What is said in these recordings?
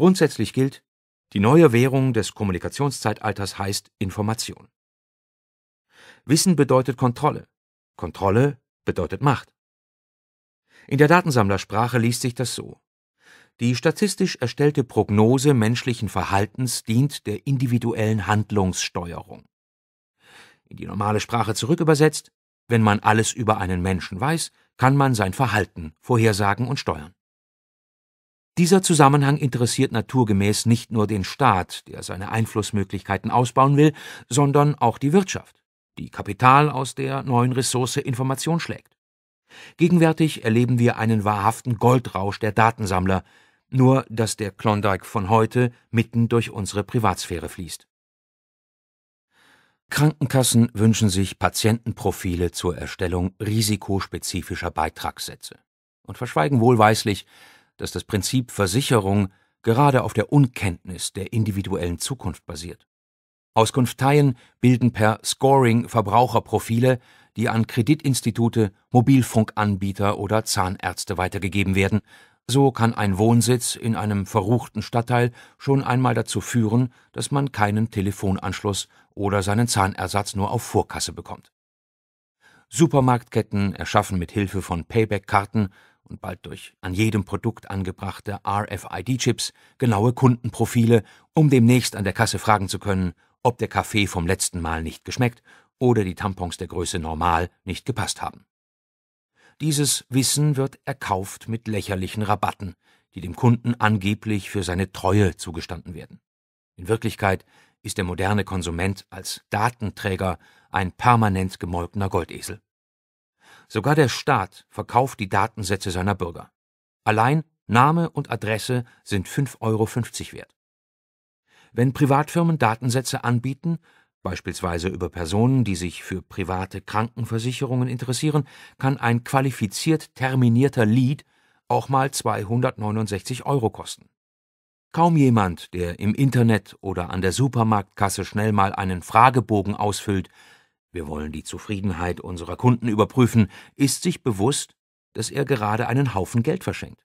Grundsätzlich gilt, die neue Währung des Kommunikationszeitalters heißt Information. Wissen bedeutet Kontrolle. Kontrolle bedeutet Macht. In der Datensammlersprache liest sich das so. Die statistisch erstellte Prognose menschlichen Verhaltens dient der individuellen Handlungssteuerung. In die normale Sprache zurückübersetzt, wenn man alles über einen Menschen weiß, kann man sein Verhalten vorhersagen und steuern. Dieser Zusammenhang interessiert naturgemäß nicht nur den Staat, der seine Einflussmöglichkeiten ausbauen will, sondern auch die Wirtschaft, die Kapital aus der neuen Ressource Information schlägt. Gegenwärtig erleben wir einen wahrhaften Goldrausch der Datensammler, nur dass der Klondike von heute mitten durch unsere Privatsphäre fließt. Krankenkassen wünschen sich Patientenprofile zur Erstellung risikospezifischer Beitragssätze und verschweigen wohlweislich, dass das Prinzip Versicherung gerade auf der Unkenntnis der individuellen Zukunft basiert. Auskunfteien bilden per Scoring Verbraucherprofile, die an Kreditinstitute, Mobilfunkanbieter oder Zahnärzte weitergegeben werden. So kann ein Wohnsitz in einem verruchten Stadtteil schon einmal dazu führen, dass man keinen Telefonanschluss oder seinen Zahnersatz nur auf Vorkasse bekommt. Supermarktketten erschaffen mit Hilfe von Payback-Karten und bald durch an jedem Produkt angebrachte RFID-Chips genaue Kundenprofile, um demnächst an der Kasse fragen zu können, ob der Kaffee vom letzten Mal nicht geschmeckt oder die Tampons der Größe normal nicht gepasst haben. Dieses Wissen wird erkauft mit lächerlichen Rabatten, die dem Kunden angeblich für seine Treue zugestanden werden. In Wirklichkeit ist der moderne Konsument als Datenträger ein permanent gemolkener Goldesel. Sogar der Staat verkauft die Datensätze seiner Bürger. Allein Name und Adresse sind 5,50 Euro wert. Wenn Privatfirmen Datensätze anbieten, beispielsweise über Personen, die sich für private Krankenversicherungen interessieren, kann ein qualifiziert terminierter Lead auch mal 269 Euro kosten. Kaum jemand, der im Internet oder an der Supermarktkasse schnell mal einen Fragebogen ausfüllt, wir wollen die Zufriedenheit unserer Kunden überprüfen, ist sich bewusst, dass er gerade einen Haufen Geld verschenkt.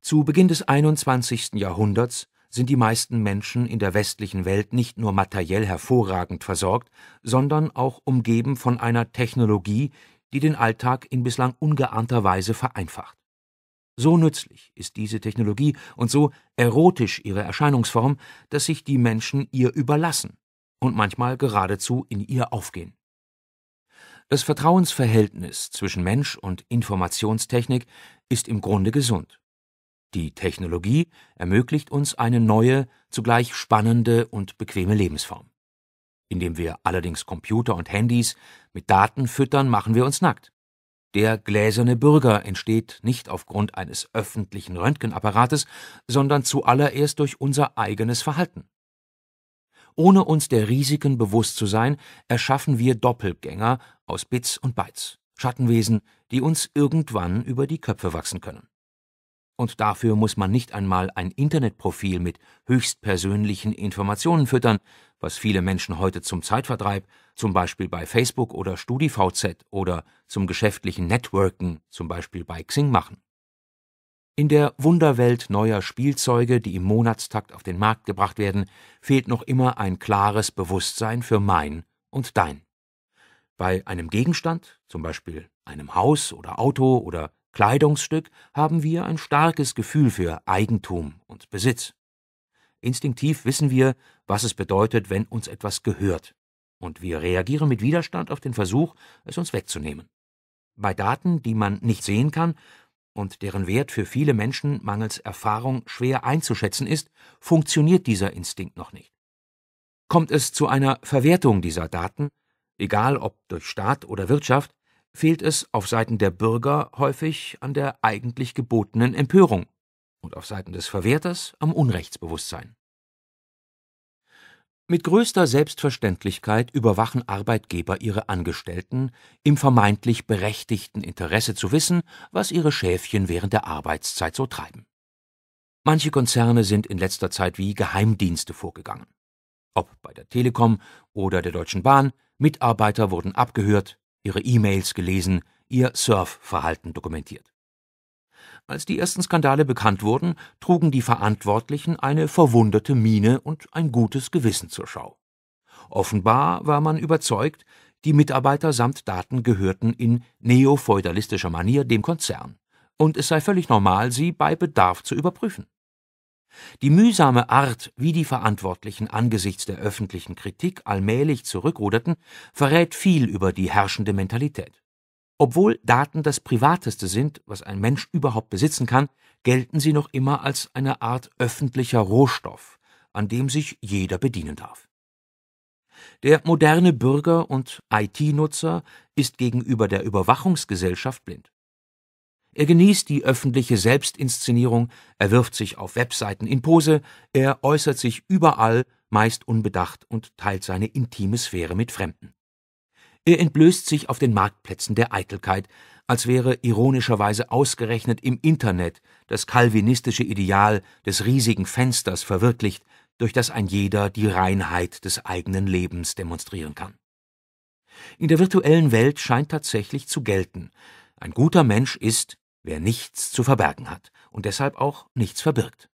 Zu Beginn des 21. Jahrhunderts sind die meisten Menschen in der westlichen Welt nicht nur materiell hervorragend versorgt, sondern auch umgeben von einer Technologie, die den Alltag in bislang ungeahnter Weise vereinfacht. So nützlich ist diese Technologie und so erotisch ihre Erscheinungsform, dass sich die Menschen ihr überlassen und manchmal geradezu in ihr aufgehen. Das Vertrauensverhältnis zwischen Mensch und Informationstechnik ist im Grunde gesund. Die Technologie ermöglicht uns eine neue, zugleich spannende und bequeme Lebensform. Indem wir allerdings Computer und Handys mit Daten füttern, machen wir uns nackt. Der gläserne Bürger entsteht nicht aufgrund eines öffentlichen Röntgenapparates, sondern zuallererst durch unser eigenes Verhalten. Ohne uns der Risiken bewusst zu sein, erschaffen wir Doppelgänger aus Bits und Bytes, Schattenwesen, die uns irgendwann über die Köpfe wachsen können. Und dafür muss man nicht einmal ein Internetprofil mit höchstpersönlichen Informationen füttern, was viele Menschen heute zum Zeitvertreib, zum Beispiel bei Facebook oder StudiVZ oder zum geschäftlichen Networken, zum Beispiel bei Xing machen. In der Wunderwelt neuer Spielzeuge, die im Monatstakt auf den Markt gebracht werden, fehlt noch immer ein klares Bewusstsein für mein und dein. Bei einem Gegenstand, zum Beispiel einem Haus oder Auto oder Kleidungsstück, haben wir ein starkes Gefühl für Eigentum und Besitz. Instinktiv wissen wir, was es bedeutet, wenn uns etwas gehört, und wir reagieren mit Widerstand auf den Versuch, es uns wegzunehmen. Bei Daten, die man nicht sehen kann, und deren Wert für viele Menschen mangels Erfahrung schwer einzuschätzen ist, funktioniert dieser Instinkt noch nicht. Kommt es zu einer Verwertung dieser Daten, egal ob durch Staat oder Wirtschaft, fehlt es auf Seiten der Bürger häufig an der eigentlich gebotenen Empörung und auf Seiten des Verwerters am Unrechtsbewusstsein. Mit größter Selbstverständlichkeit überwachen Arbeitgeber ihre Angestellten im vermeintlich berechtigten Interesse zu wissen, was ihre Schäfchen während der Arbeitszeit so treiben. Manche Konzerne sind in letzter Zeit wie Geheimdienste vorgegangen. Ob bei der Telekom oder der Deutschen Bahn, Mitarbeiter wurden abgehört, ihre E-Mails gelesen, ihr Surfverhalten dokumentiert. Als die ersten Skandale bekannt wurden, trugen die Verantwortlichen eine verwunderte Miene und ein gutes Gewissen zur Schau. Offenbar war man überzeugt, die Mitarbeiter samt Daten gehörten in neofeudalistischer Manier dem Konzern, und es sei völlig normal, sie bei Bedarf zu überprüfen. Die mühsame Art, wie die Verantwortlichen angesichts der öffentlichen Kritik allmählich zurückruderten, verrät viel über die herrschende Mentalität. Obwohl Daten das Privateste sind, was ein Mensch überhaupt besitzen kann, gelten sie noch immer als eine Art öffentlicher Rohstoff, an dem sich jeder bedienen darf. Der moderne Bürger und IT-Nutzer ist gegenüber der Überwachungsgesellschaft blind. Er genießt die öffentliche Selbstinszenierung, er wirft sich auf Webseiten in Pose, er äußert sich überall, meist unbedacht und teilt seine intime Sphäre mit Fremden. Er entblößt sich auf den Marktplätzen der Eitelkeit, als wäre ironischerweise ausgerechnet im Internet das calvinistische Ideal des riesigen Fensters verwirklicht, durch das ein jeder die Reinheit des eigenen Lebens demonstrieren kann. In der virtuellen Welt scheint tatsächlich zu gelten, ein guter Mensch ist, wer nichts zu verbergen hat und deshalb auch nichts verbirgt.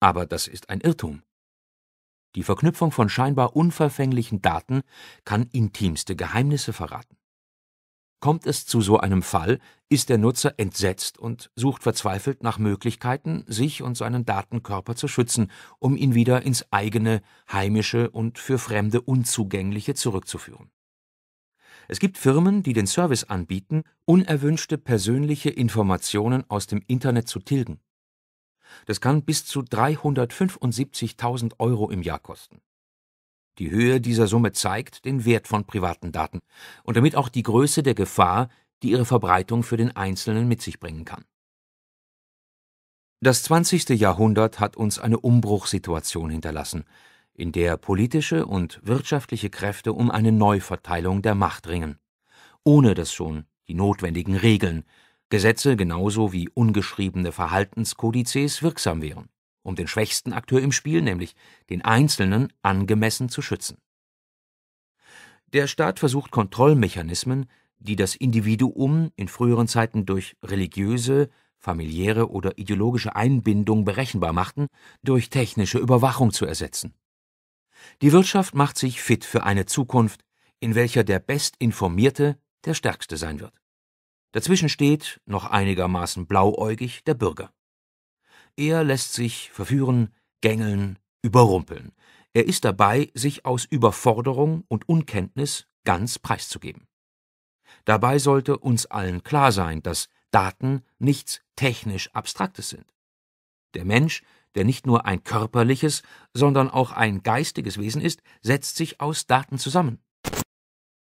Aber das ist ein Irrtum. Die Verknüpfung von scheinbar unverfänglichen Daten kann intimste Geheimnisse verraten. Kommt es zu so einem Fall, ist der Nutzer entsetzt und sucht verzweifelt nach Möglichkeiten, sich und seinen Datenkörper zu schützen, um ihn wieder ins eigene, heimische und für Fremde unzugängliche zurückzuführen. Es gibt Firmen, die den Service anbieten, unerwünschte persönliche Informationen aus dem Internet zu tilgen das kann bis zu 375.000 Euro im Jahr kosten. Die Höhe dieser Summe zeigt den Wert von privaten Daten und damit auch die Größe der Gefahr, die ihre Verbreitung für den Einzelnen mit sich bringen kann. Das 20. Jahrhundert hat uns eine Umbruchssituation hinterlassen, in der politische und wirtschaftliche Kräfte um eine Neuverteilung der Macht ringen, ohne dass schon die notwendigen Regeln Gesetze genauso wie ungeschriebene Verhaltenskodizes wirksam wären, um den schwächsten Akteur im Spiel, nämlich den Einzelnen, angemessen zu schützen. Der Staat versucht Kontrollmechanismen, die das Individuum in früheren Zeiten durch religiöse, familiäre oder ideologische Einbindung berechenbar machten, durch technische Überwachung zu ersetzen. Die Wirtschaft macht sich fit für eine Zukunft, in welcher der Bestinformierte der Stärkste sein wird. Dazwischen steht, noch einigermaßen blauäugig, der Bürger. Er lässt sich verführen, gängeln, überrumpeln. Er ist dabei, sich aus Überforderung und Unkenntnis ganz preiszugeben. Dabei sollte uns allen klar sein, dass Daten nichts technisch Abstraktes sind. Der Mensch, der nicht nur ein körperliches, sondern auch ein geistiges Wesen ist, setzt sich aus Daten zusammen.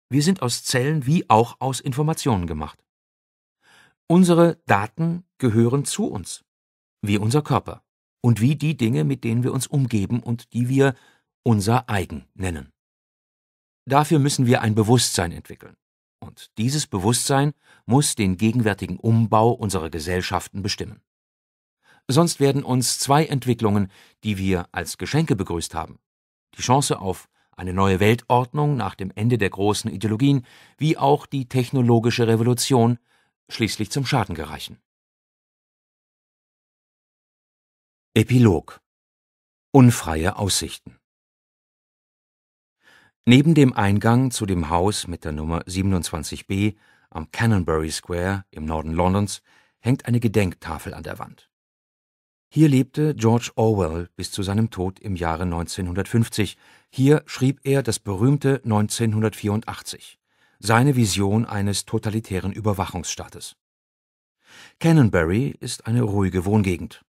Wir sind aus Zellen wie auch aus Informationen gemacht. Unsere Daten gehören zu uns, wie unser Körper und wie die Dinge, mit denen wir uns umgeben und die wir unser eigen nennen. Dafür müssen wir ein Bewusstsein entwickeln. Und dieses Bewusstsein muss den gegenwärtigen Umbau unserer Gesellschaften bestimmen. Sonst werden uns zwei Entwicklungen, die wir als Geschenke begrüßt haben, die Chance auf eine neue Weltordnung nach dem Ende der großen Ideologien, wie auch die technologische Revolution schließlich zum Schaden gereichen. Epilog Unfreie Aussichten Neben dem Eingang zu dem Haus mit der Nummer 27b am Canonbury Square im Norden Londons hängt eine Gedenktafel an der Wand. Hier lebte George Orwell bis zu seinem Tod im Jahre 1950. Hier schrieb er das berühmte 1984 seine Vision eines totalitären Überwachungsstaates. Canonbury ist eine ruhige Wohngegend.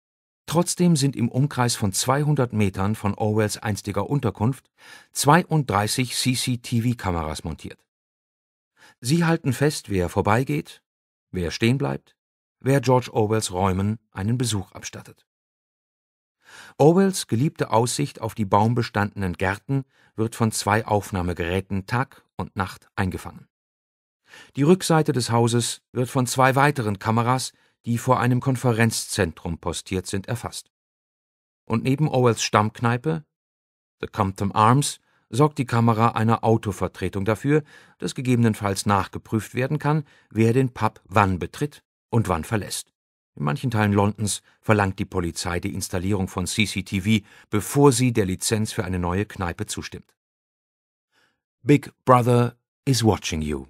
Trotzdem sind im Umkreis von 200 Metern von Orwells einstiger Unterkunft 32 CCTV-Kameras montiert. Sie halten fest, wer vorbeigeht, wer stehen bleibt, wer George Orwells Räumen einen Besuch abstattet. Orwells geliebte Aussicht auf die baumbestandenen Gärten wird von zwei Aufnahmegeräten Tag und Nacht eingefangen. Die Rückseite des Hauses wird von zwei weiteren Kameras, die vor einem Konferenzzentrum postiert sind, erfasst. Und neben Owells Stammkneipe, The Compton Arms, sorgt die Kamera einer Autovertretung dafür, dass gegebenenfalls nachgeprüft werden kann, wer den Pub wann betritt und wann verlässt. In manchen Teilen Londons verlangt die Polizei die Installierung von CCTV, bevor sie der Lizenz für eine neue Kneipe zustimmt. Big Brother is watching you.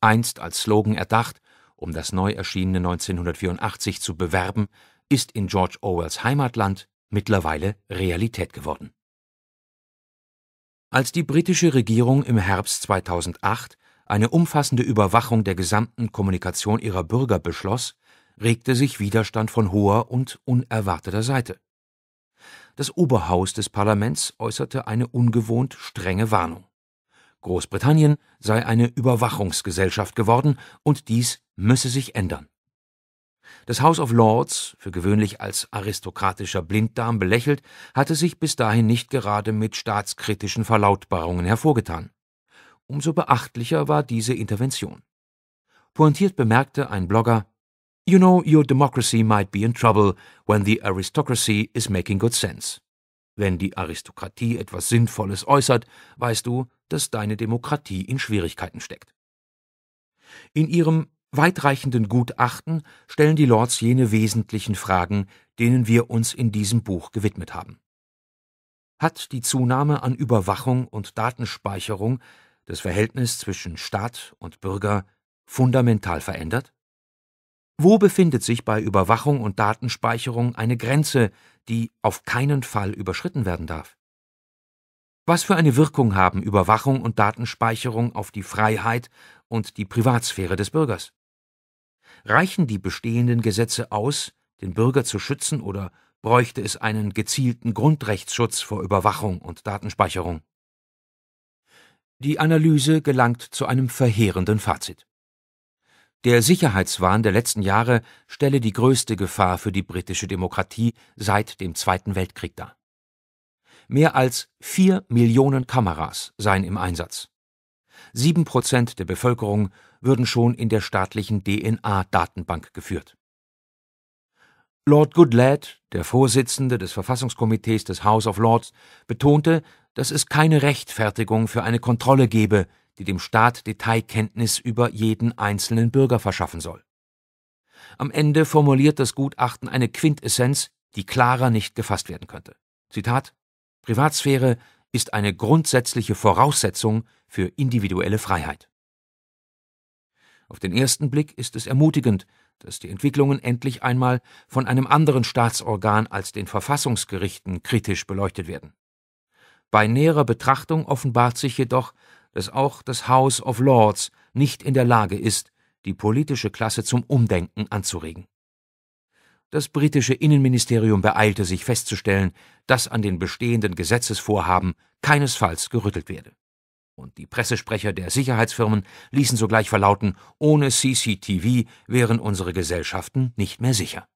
Einst als Slogan erdacht, um das neu erschienene 1984 zu bewerben, ist in George Orwells Heimatland mittlerweile Realität geworden. Als die britische Regierung im Herbst 2008 eine umfassende Überwachung der gesamten Kommunikation ihrer Bürger beschloss, regte sich Widerstand von hoher und unerwarteter Seite. Das Oberhaus des Parlaments äußerte eine ungewohnt strenge Warnung. Großbritannien sei eine Überwachungsgesellschaft geworden und dies müsse sich ändern. Das House of Lords, für gewöhnlich als aristokratischer Blinddarm belächelt, hatte sich bis dahin nicht gerade mit staatskritischen Verlautbarungen hervorgetan. Umso beachtlicher war diese Intervention. Pointiert bemerkte ein Blogger, You know, your democracy might be in trouble when the aristocracy is making good sense. Wenn die Aristokratie etwas Sinnvolles äußert, weißt du, dass deine Demokratie in Schwierigkeiten steckt. In ihrem weitreichenden Gutachten stellen die Lords jene wesentlichen Fragen, denen wir uns in diesem Buch gewidmet haben. Hat die Zunahme an Überwachung und Datenspeicherung das Verhältnis zwischen Staat und Bürger fundamental verändert? Wo befindet sich bei Überwachung und Datenspeicherung eine Grenze, die auf keinen Fall überschritten werden darf? Was für eine Wirkung haben Überwachung und Datenspeicherung auf die Freiheit und die Privatsphäre des Bürgers? Reichen die bestehenden Gesetze aus, den Bürger zu schützen, oder bräuchte es einen gezielten Grundrechtsschutz vor Überwachung und Datenspeicherung? Die Analyse gelangt zu einem verheerenden Fazit. Der Sicherheitswahn der letzten Jahre stelle die größte Gefahr für die britische Demokratie seit dem Zweiten Weltkrieg dar. Mehr als vier Millionen Kameras seien im Einsatz. Sieben Prozent der Bevölkerung würden schon in der staatlichen DNA-Datenbank geführt. Lord Goodlad, der Vorsitzende des Verfassungskomitees des House of Lords, betonte, dass es keine Rechtfertigung für eine Kontrolle gebe, die dem Staat Detailkenntnis über jeden einzelnen Bürger verschaffen soll. Am Ende formuliert das Gutachten eine Quintessenz, die klarer nicht gefasst werden könnte. Zitat Privatsphäre ist eine grundsätzliche Voraussetzung für individuelle Freiheit. Auf den ersten Blick ist es ermutigend, dass die Entwicklungen endlich einmal von einem anderen Staatsorgan als den Verfassungsgerichten kritisch beleuchtet werden. Bei näherer Betrachtung offenbart sich jedoch, dass auch das House of Lords nicht in der Lage ist, die politische Klasse zum Umdenken anzuregen. Das britische Innenministerium beeilte sich festzustellen, dass an den bestehenden Gesetzesvorhaben keinesfalls gerüttelt werde. Und die Pressesprecher der Sicherheitsfirmen ließen sogleich verlauten, ohne CCTV wären unsere Gesellschaften nicht mehr sicher.